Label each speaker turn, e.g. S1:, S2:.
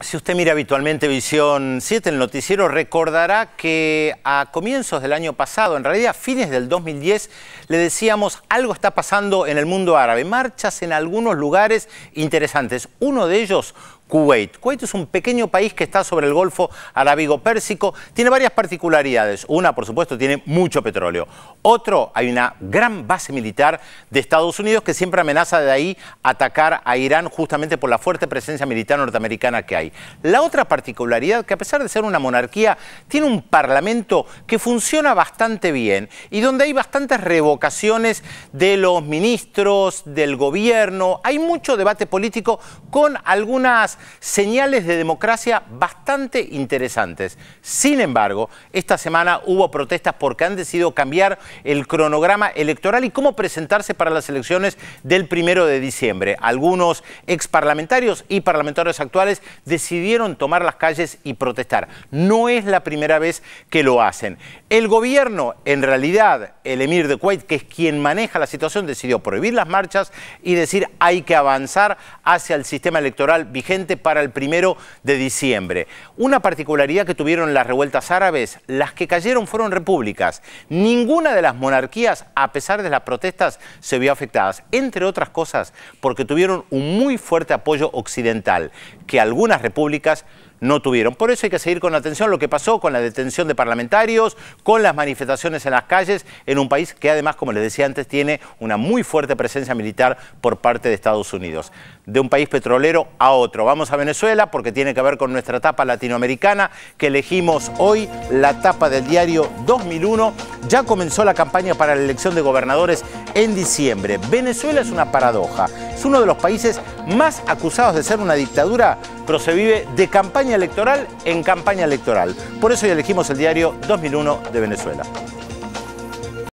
S1: Si usted mira habitualmente Visión 7, el noticiero recordará que a comienzos del año pasado, en realidad a fines del 2010, le decíamos algo está pasando en el mundo árabe, marchas en algunos lugares interesantes. Uno de ellos Kuwait. Kuwait es un pequeño país que está sobre el Golfo Arábigo-Pérsico. Tiene varias particularidades. Una, por supuesto, tiene mucho petróleo. Otro, hay una gran base militar de Estados Unidos que siempre amenaza de ahí atacar a Irán justamente por la fuerte presencia militar norteamericana que hay. La otra particularidad, que a pesar de ser una monarquía, tiene un parlamento que funciona bastante bien y donde hay bastantes revocaciones de los ministros, del gobierno. Hay mucho debate político con algunas señales de democracia bastante interesantes. Sin embargo, esta semana hubo protestas porque han decidido cambiar el cronograma electoral y cómo presentarse para las elecciones del primero de diciembre. Algunos ex parlamentarios y parlamentarios actuales decidieron tomar las calles y protestar. No es la primera vez que lo hacen. El gobierno, en realidad, el emir de Kuwait, que es quien maneja la situación, decidió prohibir las marchas y decir hay que avanzar hacia el sistema electoral vigente para el primero de diciembre. Una particularidad que tuvieron las revueltas árabes, las que cayeron fueron repúblicas. Ninguna de las monarquías, a pesar de las protestas, se vio afectadas, entre otras cosas porque tuvieron un muy fuerte apoyo occidental, que algunas repúblicas no tuvieron. Por eso hay que seguir con atención lo que pasó con la detención de parlamentarios, con las manifestaciones en las calles, en un país que además, como les decía antes, tiene una muy fuerte presencia militar por parte de Estados Unidos. De un país petrolero a otro. Vamos a Venezuela porque tiene que ver con nuestra etapa latinoamericana que elegimos hoy, la etapa del diario 2001. Ya comenzó la campaña para la elección de gobernadores en diciembre. Venezuela es una paradoja. Es uno de los países más acusados de ser una dictadura, pero se vive de campaña electoral en campaña electoral. Por eso hoy elegimos el diario 2001 de Venezuela.